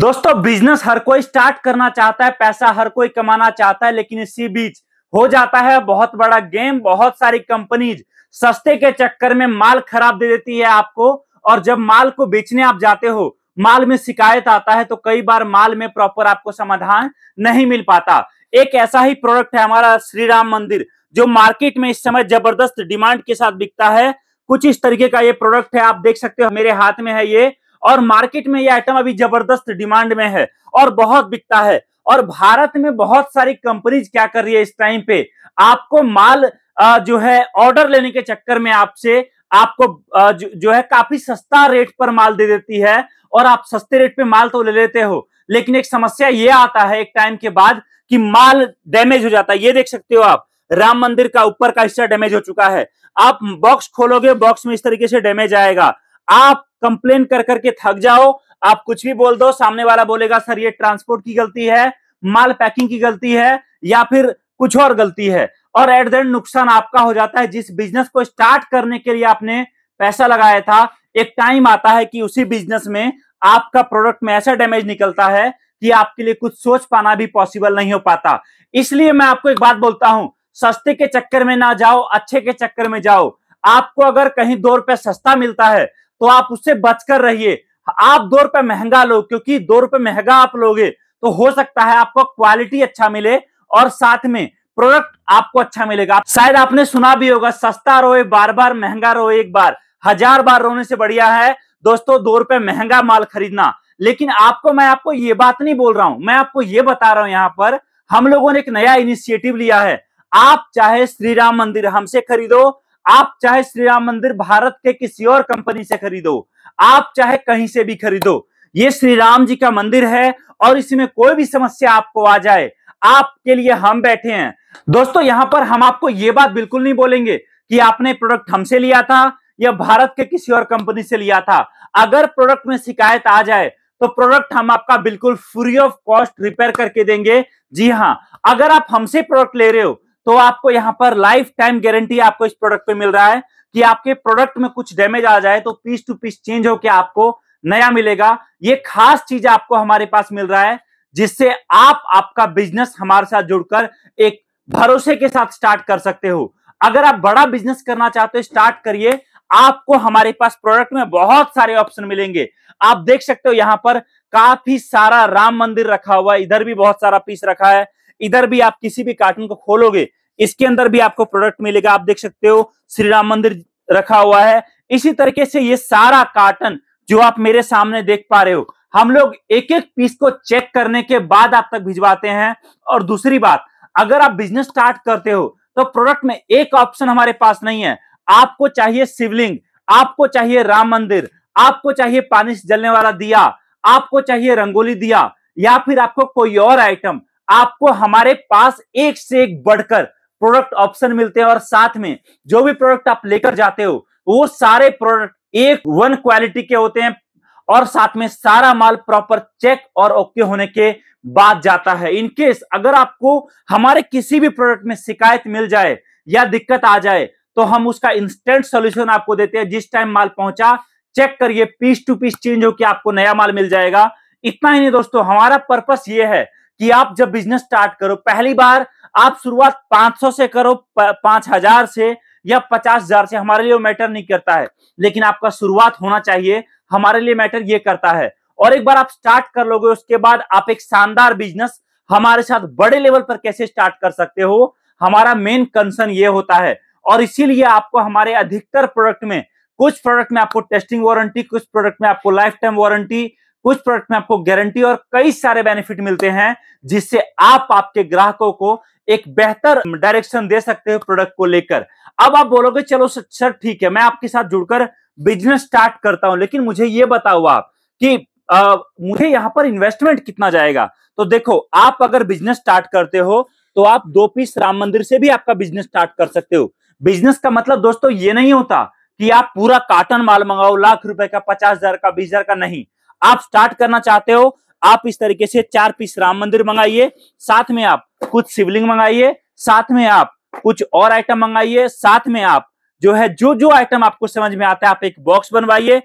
दोस्तों बिजनेस हर कोई स्टार्ट करना चाहता है पैसा हर कोई कमाना चाहता है लेकिन इसी बीच हो जाता है बहुत बड़ा गेम बहुत सारी कंपनीज सस्ते के चक्कर में माल खराब दे देती है आपको और जब माल को बेचने आप जाते हो माल में शिकायत आता है तो कई बार माल में प्रॉपर आपको समाधान नहीं मिल पाता एक ऐसा ही प्रोडक्ट है हमारा श्री राम मंदिर जो मार्केट में इस समय जबरदस्त डिमांड के साथ बिकता है कुछ इस तरीके का ये प्रोडक्ट है आप देख सकते हो मेरे हाथ में है ये और मार्केट में ये आइटम अभी जबरदस्त डिमांड में है और बहुत बिकता है और भारत में बहुत सारी कंपनीज क्या कर रही है इस टाइम पे आपको माल जो है ऑर्डर लेने के चक्कर में आपसे आपको जो है काफी सस्ता रेट पर माल दे देती है और आप सस्ते रेट पे माल तो ले लेते हो लेकिन एक समस्या ये आता है एक टाइम के बाद कि माल डैमेज हो जाता है ये देख सकते हो आप राम मंदिर का ऊपर का हिस्सा डैमेज हो चुका है आप बॉक्स खोलोगे बॉक्स में इस तरीके से डैमेज आएगा आप कंप्लेन कर करके थक जाओ आप कुछ भी बोल दो सामने वाला बोलेगा सर ये ट्रांसपोर्ट की गलती है माल पैकिंग की गलती है या फिर कुछ और गलती है और एट देन नुकसान आपका हो जाता है जिस बिजनेस को स्टार्ट करने के लिए आपने पैसा लगाया था एक टाइम आता है कि उसी बिजनेस में आपका प्रोडक्ट में ऐसा डैमेज निकलता है कि आपके लिए कुछ सोच पाना भी पॉसिबल नहीं हो पाता इसलिए मैं आपको एक बात बोलता हूं सस्ते के चक्कर में ना जाओ अच्छे के चक्कर में जाओ आपको अगर कहीं दो रुपए सस्ता मिलता है तो आप उससे बचकर रहिए आप दो रुपए महंगा लो क्योंकि दो रुपए महंगा आप लोगे तो हो सकता है आपको क्वालिटी अच्छा मिले और साथ में प्रोडक्ट आपको अच्छा मिलेगा शायद आपने सुना भी होगा सस्ता रोए बार बार महंगा रोए एक बार हजार बार रोने से बढ़िया है दोस्तों दो रुपए महंगा माल खरीदना लेकिन आपको मैं आपको ये बात नहीं बोल रहा हूं मैं आपको ये बता रहा हूं यहाँ पर हम लोगों ने एक नया इनिशिएटिव लिया है आप चाहे श्री राम मंदिर हमसे खरीदो आप चाहे श्री राम मंदिर भारत के किसी और कंपनी से खरीदो आप चाहे कहीं से भी खरीदो ये श्री राम जी का मंदिर है और इसमें कोई भी समस्या आपको आ जाए आपके लिए हम बैठे हैं दोस्तों यहां पर हम आपको ये बात बिल्कुल नहीं बोलेंगे कि आपने प्रोडक्ट हमसे लिया था या भारत के किसी और कंपनी से लिया था अगर प्रोडक्ट में शिकायत आ जाए तो प्रोडक्ट हम आपका बिल्कुल फ्री ऑफ कॉस्ट रिपेयर करके देंगे जी हाँ अगर आप हमसे प्रोडक्ट ले रहे हो तो आपको यहाँ पर लाइफ टाइम गारंटी आपको इस प्रोडक्ट पे मिल रहा है कि आपके प्रोडक्ट में कुछ डैमेज आ जाए तो पीस टू पीस चेंज होकर आपको नया मिलेगा ये खास चीज आपको हमारे पास मिल रहा है जिससे आप आपका बिजनेस हमारे साथ जुड़कर एक भरोसे के साथ स्टार्ट कर सकते हो अगर आप बड़ा बिजनेस करना चाहते हो स्टार्ट करिए आपको हमारे पास प्रोडक्ट में बहुत सारे ऑप्शन मिलेंगे आप देख सकते हो यहाँ पर काफी सारा राम मंदिर रखा हुआ है इधर भी बहुत सारा पीस रखा है इधर भी आप किसी भी कार्टून को खोलोगे इसके अंदर भी आपको प्रोडक्ट मिलेगा आप देख सकते हो श्री राम मंदिर रखा हुआ है इसी तरीके से ये सारा कार्टन जो आप मेरे सामने देख पा रहे हो हम लोग एक एक पीस को चेक करने के बाद आप तक भिजवाते हैं और दूसरी बात अगर आप बिजनेस स्टार्ट करते हो तो प्रोडक्ट में एक ऑप्शन हमारे पास नहीं है आपको चाहिए शिवलिंग आपको चाहिए राम मंदिर आपको चाहिए पानी से जलने वाला दिया आपको चाहिए रंगोली दिया या फिर आपको कोई और आइटम आपको हमारे पास एक से एक बढ़कर प्रोडक्ट ऑप्शन मिलते हैं और साथ में जो भी प्रोडक्ट आप लेकर जाते हो वो सारे प्रोडक्ट एक वन क्वालिटी के होते हैं और साथ में सारा माल प्रॉपर चेक और ओके होने के बाद जाता है इनकेस अगर आपको हमारे किसी भी प्रोडक्ट में शिकायत मिल जाए या दिक्कत आ जाए तो हम उसका इंस्टेंट सोल्यूशन आपको देते हैं जिस टाइम माल पहुंचा चेक करिए पीस टू पीस चेंज होकर आपको नया माल मिल जाएगा इतना ही नहीं दोस्तों हमारा पर्पस ये है कि आप जब बिजनेस स्टार्ट करो पहली बार आप शुरुआत 500 से करो पांच हजार से या पचास हजार से हमारे लिए मैटर नहीं करता है लेकिन आपका शुरुआत होना चाहिए हमारे लिए मैटर ये करता है और एक बार आप स्टार्ट कर लोगे उसके बाद आप एक शानदार बिजनेस हमारे साथ बड़े लेवल पर कैसे स्टार्ट कर सकते हो हमारा मेन कंसर्न ये होता है और इसीलिए आपको हमारे अधिकतर प्रोडक्ट में कुछ प्रोडक्ट में आपको टेस्टिंग वारंटी कुछ प्रोडक्ट में आपको लाइफ टाइम वारंटी कुछ प्रोडक्ट में आपको गारंटी और कई सारे बेनिफिट मिलते हैं जिससे आप आपके ग्राहकों को एक बेहतर डायरेक्शन दे सकते हो प्रोडक्ट को लेकर अब आप बोलोगे चलो सर ठीक है मैं आपके साथ जुड़कर बिजनेस स्टार्ट करता हूं लेकिन मुझे ये बताओ आप कि आ, मुझे यहां पर इन्वेस्टमेंट कितना जाएगा तो देखो आप अगर बिजनेस स्टार्ट करते हो तो आप दो पीस राम मंदिर से भी आपका बिजनेस स्टार्ट कर सकते हो बिजनेस का मतलब दोस्तों ये नहीं होता कि आप पूरा कार्टन माल मंगाओ लाख रुपए का पचास हजार का बीस हजार का नहीं आप स्टार्ट करना चाहते हो आप इस तरीके से चार पीस राम मंदिर मंगाइए साथ में आप कुछ शिवलिंग मंगाइए साथ में आप कुछ और आइटम मंगाइए साथ में आप जो है जो जो आइटम आपको समझ में आता है आप एक बॉक्स बनवाइए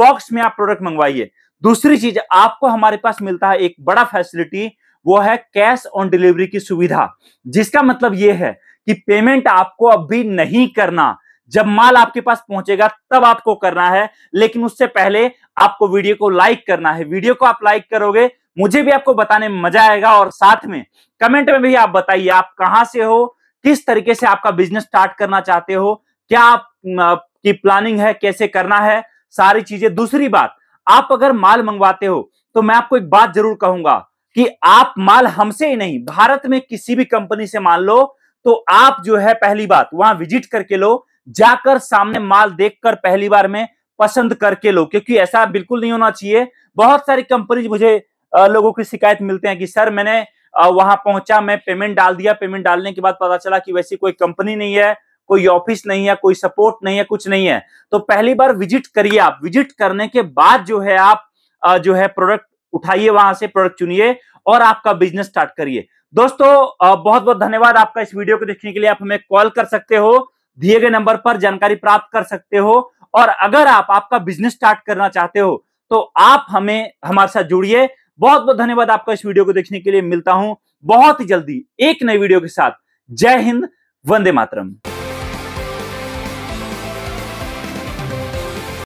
बॉक्स में आप प्रोडक्ट मंगवाइए दूसरी चीज आपको हमारे पास मिलता है एक बड़ा फैसिलिटी वो है कैश ऑन डिलीवरी की सुविधा जिसका मतलब ये है कि पेमेंट आपको अभी नहीं करना जब माल आपके पास पहुंचेगा तब आपको करना है लेकिन उससे पहले आपको वीडियो को लाइक करना है वीडियो को आप लाइक करोगे मुझे भी आपको बताने में मजा आएगा और साथ में कमेंट में भी आप बताइए आप कहां से हो किस तरीके से आपका बिजनेस स्टार्ट करना चाहते हो क्या आपकी की प्लानिंग है कैसे करना है सारी चीजें दूसरी बात आप अगर माल मंगवाते हो तो मैं आपको एक बात जरूर कहूंगा कि आप माल हमसे ही नहीं भारत में किसी भी कंपनी से मान लो तो आप जो है पहली बात वहां विजिट करके लो जाकर सामने माल देखकर पहली बार में पसंद करके लो क्योंकि ऐसा बिल्कुल नहीं होना चाहिए बहुत सारी कंपनीज मुझे लोगों की शिकायत मिलते हैं कि सर मैंने वहां पहुंचा मैं पेमेंट डाल दिया पेमेंट डालने के बाद पता चला कि वैसी कोई कंपनी नहीं है कोई ऑफिस नहीं है कोई सपोर्ट नहीं है कुछ नहीं है तो पहली बार विजिट करिए आप विजिट करने के बाद जो है आप जो है प्रोडक्ट उठाइए वहां से प्रोडक्ट चुनिए और आपका बिजनेस स्टार्ट करिए दोस्तों बहुत बहुत धन्यवाद आपका इस वीडियो को देखने के लिए आप हमें कॉल कर सकते हो दिए गए नंबर पर जानकारी प्राप्त कर सकते हो और अगर आप आपका बिजनेस स्टार्ट करना चाहते हो तो आप हमें हमारे साथ जुड़िए बहुत बहुत धन्यवाद आपका इस वीडियो को देखने के लिए मिलता हूं बहुत ही जल्दी एक नई वीडियो के साथ जय हिंद वंदे मातरम